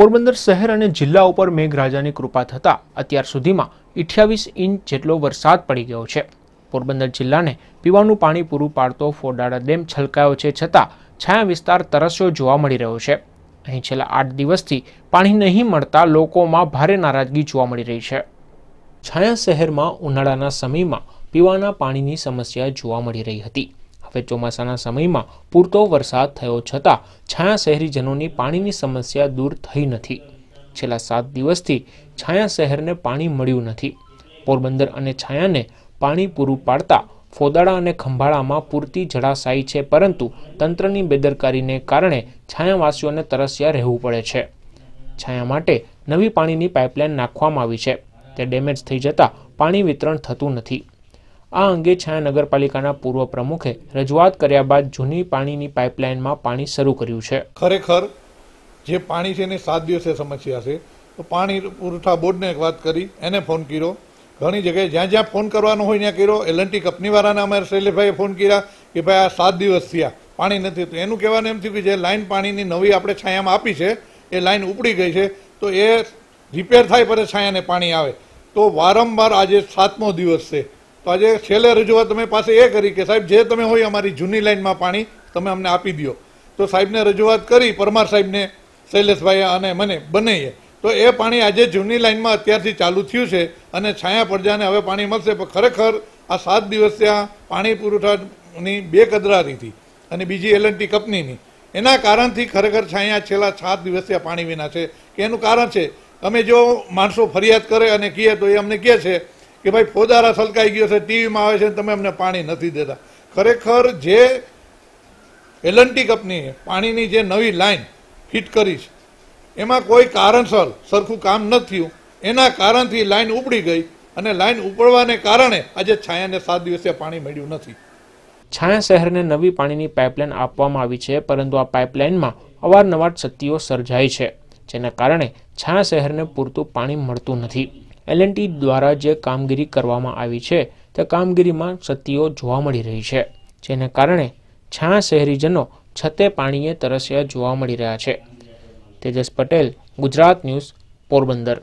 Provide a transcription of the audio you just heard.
પોરબંદર શહેર અને જિલ્લા ઉપર મેઘરાજાની કૃપા થતાં અત્યાર સુધીમાં અઠ્યાવીસ ઇંચ જેટલો વરસાદ પડી ગયો છે પોરબંદર જિલ્લાને પીવાનું પાણી પૂરું પાડતો ફોડાડા ડેમ છલકાયો છે છતાં છાયા વિસ્તાર તરસ્યો જોવા મળી રહ્યો છે અહીં છેલ્લા આઠ દિવસથી પાણી નહીં મળતા લોકોમાં ભારે નારાજગી જોવા મળી રહી છે છાયા શહેરમાં ઉનાળાના સમયમાં પીવાના પાણીની સમસ્યા જોવા મળી રહી હતી હવે ચોમાસાના સમયમાં પૂરતો વરસાદ થયો છતાં છાયા શહેરીજનોની પાણીની સમસ્યા દૂર થઈ નથી છેલ્લા સાત દિવસથી છાયા શહેરને પાણી મળ્યું નથી પોરબંદર અને છાયાને પાણી પૂરું પાડતા ફોદાળા અને ખંભાળામાં પૂરતી જળાશાય છે પરંતુ તંત્રની બેદરકારીને કારણે છાયાવાસીઓને તરસ્યા રહેવું પડે છે છાયા માટે નવી પાણીની પાઇપલાઇન નાખવામાં આવી છે તે ડેમેજ થઈ જતાં પાણી વિતરણ થતું નથી આ અંગે છાયા નગરપાલિકાના પૂર્વ પ્રમુખે રજૂઆત કર્યા બાદ જૂની પાણીની પાઇપલાઇનમાં પાણી શરૂ કર્યું છે ખરેખર જે પાણી છે એને સાત દિવસે સમસ્યા છે તો પાણી પુરવઠા બોર્ડને એક વાત કરી એને ફોન કર્યો ઘણી જગ્યાએ જ્યાં જ્યાં ફોન કરવાનો હોય ત્યાં કર્યો એલએનટી કંપનીવાળાના અમારે શૈલેષભાઈએ ફોન કર્યા કે ભાઈ આ સાત દિવસ થયા પાણી નથી તો એનું કહેવાનું એમ થયું કે જે લાઇન પાણીની નવી આપણે છાયામાં આપી છે એ લાઇન ઉપડી ગઈ છે તો એ રિપેર થાય પર છાયાને પાણી આવે તો વારંવાર આજે સાતમો દિવસ છે તો આજે છેલ્લે રજૂઆત તમે પાસે એ કરી કે સાહેબ જે તમે હોય અમારી જૂની લાઈનમાં પાણી તમે અમને આપી દો તો સાહેબને રજૂઆત કરી પરમાર સાહેબને શૈલેષભાઈ અને મને બંનેએ તો એ પાણી આજે જૂની લાઇનમાં અત્યારથી ચાલુ થયું છે અને છાયા પડજાને હવે પાણી મળશે પણ ખરેખર આ સાત દિવસથી આ પાણી પુરવઠાની બે કદરારીથી અને બીજી એલએનટી કંપનીની એના કારણથી ખરેખર છાયા છેલ્લા સાત દિવસથી આ પાણી વિના છે કે એનું કારણ છે અમે જો માણસો ફરિયાદ કરે અને કહે તો એ અમને કહે છે કે ભાઈ ફોદારા સલકાઈ ગયો છે ટીવીમાં આવે છે તમે અમને પાણી નથી દેતા ખરેખર જે એલએનટી કંપનીએ પાણીની જે નવી લાઈન ફિટ કરી છે એમાં કોઈ કારણસર સરખું કામ ન થયું એના કારણથી લાઈન ઉપડી ગઈ અને લાઈન ઉપડવાને કારણે આજે છાયાને સાત દિવસે પાણી મળ્યું નથી છાયા શહેરને નવી પાણીની પાઇપલાઇન આપવામાં આવી છે પરંતુ આ પાઇપલાઇનમાં અવારનવાર ક્ષતિઓ સર્જાય છે જેના કારણે છાયા શહેરને પૂરતું પાણી મળતું નથી એલએનટી દ્વારા જે કામગીરી કરવામાં આવી છે તે કામગીરીમાં ક્ષતિઓ જોવા મળી રહી છે જેને કારણે છાણા શહેરીજનો છતે પાણીએ તરસ્યા જોવા મળી રહ્યા છે તેજસ પટેલ ગુજરાત ન્યૂઝ પોરબંદર